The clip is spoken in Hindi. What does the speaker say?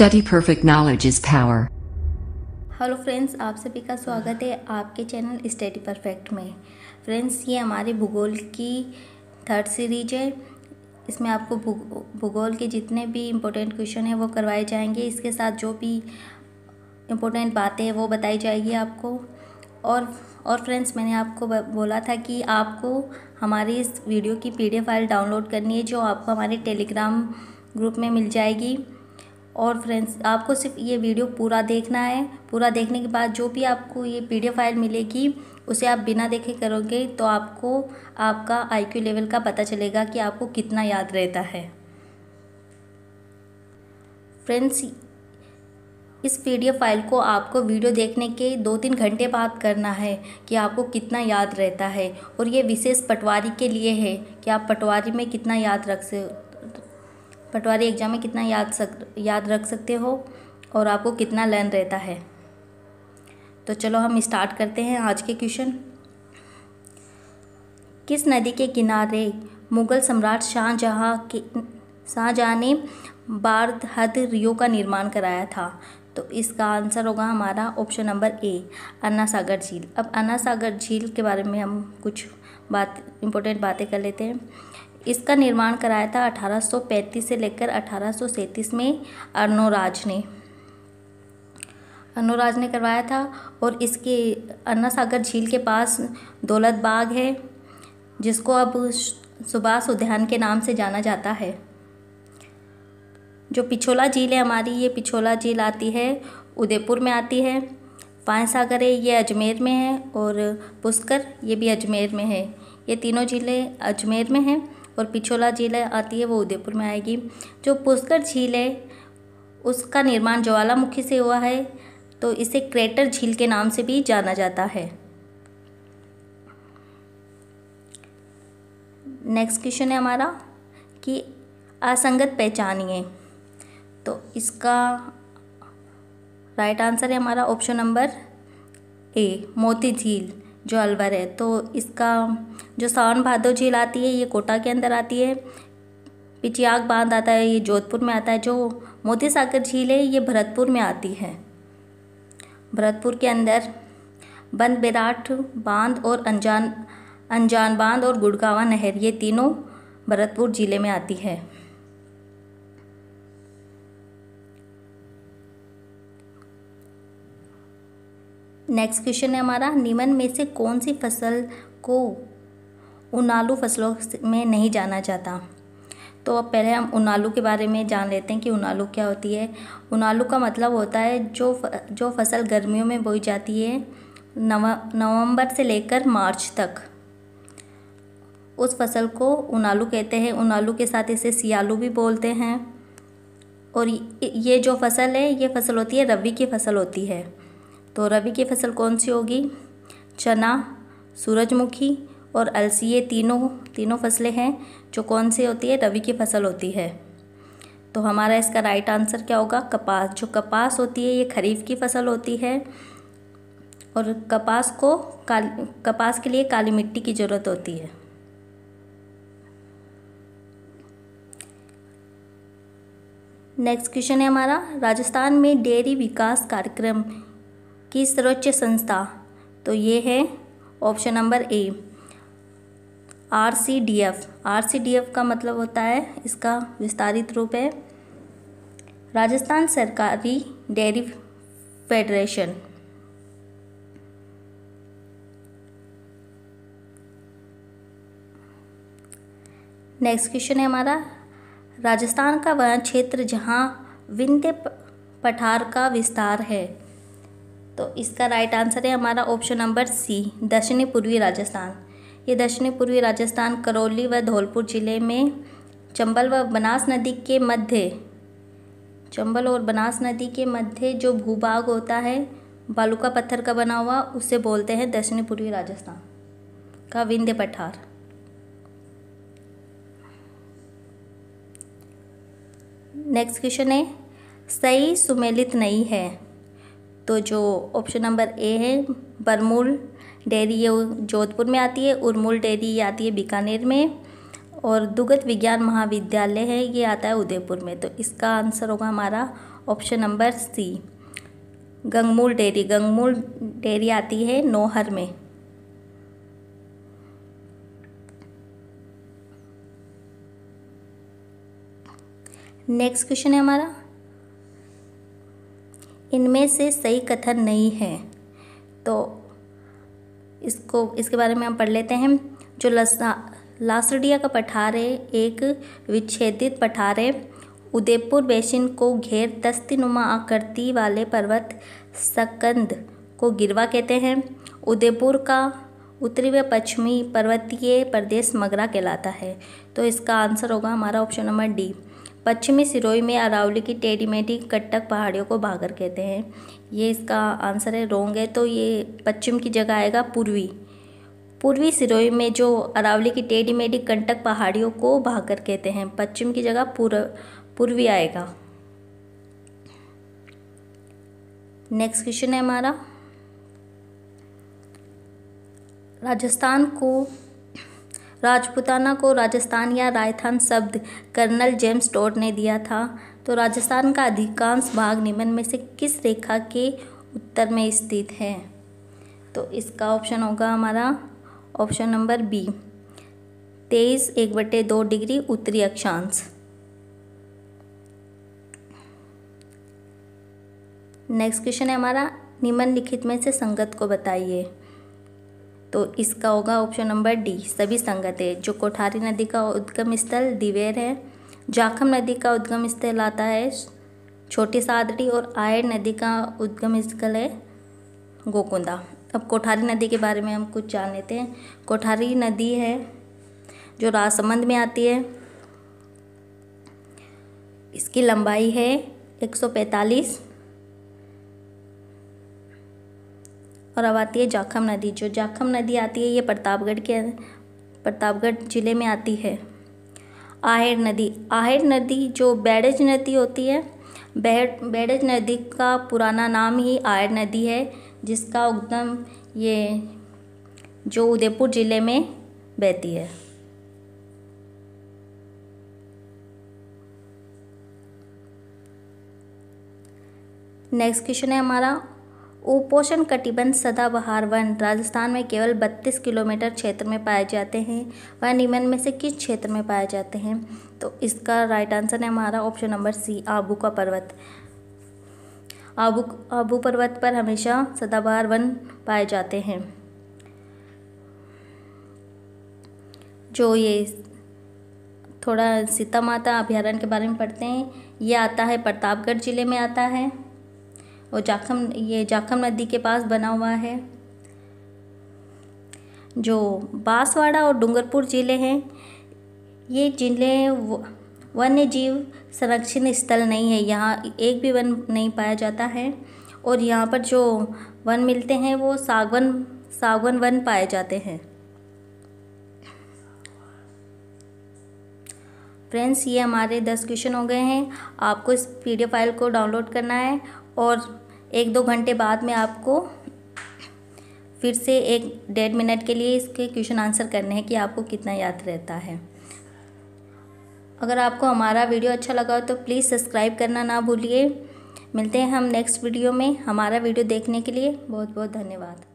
Study perfect knowledge is power. Hello friends आप सभी का स्वागत है आपके चैनल स्टडी परफेक्ट में फ्रेंड्स ये हमारे भूगोल की थर्ड सीरीज है इसमें आपको भूगोल के जितने भी इम्पोर्टेंट क्वेश्चन हैं वो करवाए जाएंगे इसके साथ जो भी इम्पोर्टेंट बातें हैं वो बताई जाएगी आपको और और फ्रेंड्स मैंने आपको बोला था कि आपको हमारी इस वीडियो की पीडीएफ फाइल डाउनलोड करनी है जो आपको हमारे टेलीग्राम ग्रुप में मिल जाएगी और फ्रेंड्स आपको सिर्फ ये वीडियो पूरा देखना है पूरा देखने के बाद जो भी आपको ये पीडीएफ फाइल मिलेगी उसे आप बिना देखे करोगे तो आपको आपका आईक्यू लेवल का पता चलेगा कि आपको कितना याद रहता है फ्रेंड्स इस पीडीएफ फाइल को आपको वीडियो देखने के दो तीन घंटे बाद करना है कि आपको कितना याद रहता है और ये विशेष पटवारी के लिए है कि आप पटवारी में कितना याद रख पटवारी एग्ज़ाम में कितना याद सक याद रख सकते हो और आपको कितना लर्न रहता है तो चलो हम स्टार्ट करते हैं आज के क्वेश्चन किस नदी के किनारे मुग़ल सम्राट शाहजहाँ के शाहजहाँ ने बारहद रियो का निर्माण कराया था तो इसका आंसर होगा हमारा ऑप्शन नंबर ए अन्ना सागर झील अब अन्ना सागर झील के बारे में हम कुछ बात इम्पोर्टेंट बातें कर लेते हैं इसका निर्माण कराया था 1835 से लेकर अठारह में अर्नोराज ने अनुराज ने करवाया था और इसके अन्ना सागर झील के पास दौलत बाग है जिसको अब सुभाष उद्यान के नाम से जाना जाता है जो पिछोला झील है हमारी ये पिछोला झील आती है उदयपुर में आती है पाँच सागर है ये अजमेर में है और पुष्कर ये भी अजमेर में है ये तीनों झीलें अजमेर में हैं और पिछोला झील आती है वो उदयपुर में आएगी जो पुष्कर झील है उसका निर्माण ज्वालामुखी से हुआ है तो इसे क्रेटर झील के नाम से भी जाना जाता है नेक्स्ट क्वेश्चन है हमारा कि असंगत पहचानिए तो इसका राइट आंसर है हमारा ऑप्शन नंबर ए मोती झील जो अलवर है तो इसका जो सावन भादो झील आती है ये कोटा के अंदर आती है पिचियाग बांध आता है ये जोधपुर में आता है जो मोती सागर झील है ये भरतपुर में आती है भरतपुर के अंदर बंद बिराट बांध और अनजान अनजान बांध और गुड़गावा नहर ये तीनों भरतपुर ज़िले में आती है नेक्स्ट क्वेश्चन है हमारा निम्न में से कौन सी फसल को उनालू फसलों में नहीं जाना जाता तो अब पहले हम उनालू के बारे में जान लेते हैं कि उनालू क्या होती है उनालू का मतलब होता है जो फ, जो फसल गर्मियों में बोई जाती है नव नवंबर से लेकर मार्च तक उस फसल को उनालू कहते हैं उनालू के साथ इसे सियालू भी बोलते हैं और ये जो फसल है ये फसल होती है रबी की फसल होती है तो रबी की फसल कौन सी होगी चना सूरजमुखी और अलसी ये तीनों तीनों फसलें हैं जो कौन सी होती है रबी की फसल होती है तो हमारा इसका राइट आंसर क्या होगा कपास जो कपास होती है ये खरीफ की फसल होती है और कपास को काल कपास के लिए काली मिट्टी की ज़रूरत होती है नेक्स्ट क्वेश्चन है हमारा राजस्थान में डेयरी विकास कार्यक्रम की सर्वोच्च संस्था तो ये है option number A R C D F R C D F का मतलब होता है इसका विस्तारित रूप है राजस्थान सरकारी डेयरी फेडरेशन नेक्स्ट क्वेश्चन है हमारा राजस्थान का वह क्षेत्र जहाँ विंध्य पठार का विस्तार है तो इसका राइट आंसर है हमारा ऑप्शन नंबर सी दक्षिणी पूर्वी राजस्थान ये दक्षिणी पूर्वी राजस्थान करौली व धौलपुर जिले में चंबल व बनास नदी के मध्य चंबल और बनास नदी के मध्य जो भूभाग होता है बालू का पत्थर का बना हुआ उसे बोलते हैं दक्षिणी पूर्वी राजस्थान का विंध्य पठार नेक्स्ट क्वेश्चन है सही सुमेलित नहीं है तो जो ऑप्शन नंबर ए है बरमूल डेयरी ये जोधपुर में आती है उर्मूल डेयरी ये आती है बीकानेर में और दुगत विज्ञान महाविद्यालय है ये आता है उदयपुर में तो इसका आंसर होगा हमारा option number C Gangmool dairy Gangmool dairy आती है नोहर में नेक्स्ट क्वेश्चन है हमारा इनमें से सही कथन नहीं है तो इसको इसके बारे में हम पढ़ लेते हैं जो लसा लासडिया का पठार है एक विच्छेदित पठार है उदयपुर बेसिन को घेर दस्तीनुमा आकृति वाले पर्वत सकंद को गिरवा कहते हैं उदयपुर का उत्तरी व पश्चिमी पर्वतीय प्रदेश मगरा कहलाता है तो इसका आंसर होगा हमारा ऑप्शन नंबर डी पश्चिमी सिरोई में अरावली की टेढ़ी मेढ़ी कट्टक पहाड़ियों को भागर कहते हैं ये इसका आंसर है रोंग है तो ये पश्चिम की जगह आएगा पूर्वी पूर्वी सिरोई में जो अरावली की टेढ़ी मेढ़ी कंटक पहाड़ियों को भाकर कहते हैं पश्चिम की जगह पूर्व पूर्वी आएगा नेक्स्ट क्वेश्चन है हमारा राजस्थान को राजपुताना को राजस्थान या राजस्थान शब्द कर्नल जेम्स टोड ने दिया था तो राजस्थान का अधिकांश भाग निम्न में से किस रेखा के उत्तर में स्थित है तो इसका ऑप्शन होगा हमारा ऑप्शन नंबर बी तेईस एक बटे दो डिग्री उत्तरी अक्षांश नेक्स्ट क्वेश्चन है हमारा निम्नलिखित में से संगत को बताइए तो इसका होगा ऑप्शन नंबर डी सभी संगत है जो कोठारी नदी का उद्गम स्थल दिवेर है जाखम नदी का उद्गम स्थल आता है छोटी सादड़ी और आयर नदी का उद्गम स्थल है गोकुंदा अब कोठारी नदी के बारे में हम कुछ जान लेते हैं कोठारी नदी है जो राजसमंद में आती है इसकी लंबाई है एक सौ पैंतालीस और अब आती है जाखम नदी जो जाखम नदी आती है ये प्रतापगढ़ के प्रतापगढ़ ज़िले में आती है आहिर नदी आहिर नदी जो बैरज नदी होती है बैर बैरज नदी का पुराना नाम ही आहिर नदी है जिसका उद्गम ये जो उदयपुर ज़िले में बहती है नेक्स्ट क्वेश्चन है हमारा उपोषण कटिबंध सदाबहार वन राजस्थान में केवल 32 किलोमीटर क्षेत्र में पाए जाते हैं वन निम्न में से किस क्षेत्र में पाए जाते हैं तो इसका राइट आंसर है हमारा ऑप्शन नंबर सी आबू का पर्वत आबू आबू पर्वत पर हमेशा सदाबहार वन पाए जाते हैं जो ये थोड़ा सीता माता अभ्यारण्य के बारे में पढ़ते हैं ये आता है प्रतापगढ़ जिले में आता है और जाखम ये जाखम नदी के पास बना हुआ है जो बांसवाड़ा और डूंगरपुर ज़िले हैं ये ज़िले वन्य जीव संरक्षण स्थल नहीं है यहाँ एक भी वन नहीं पाया जाता है और यहाँ पर जो वन मिलते हैं वो सागवन सागवन वन पाए जाते हैं फ्रेंड्स ये हमारे दस क्वेश्चन हो गए हैं आपको इस पी फाइल को डाउनलोड करना है और एक दो घंटे बाद में आपको फिर से एक डेढ़ मिनट के लिए इसके क्वेश्चन आंसर करने हैं कि आपको कितना याद रहता है अगर आपको हमारा वीडियो अच्छा लगा हो तो प्लीज़ सब्सक्राइब करना ना भूलिए मिलते हैं हम नेक्स्ट वीडियो में हमारा वीडियो देखने के लिए बहुत बहुत धन्यवाद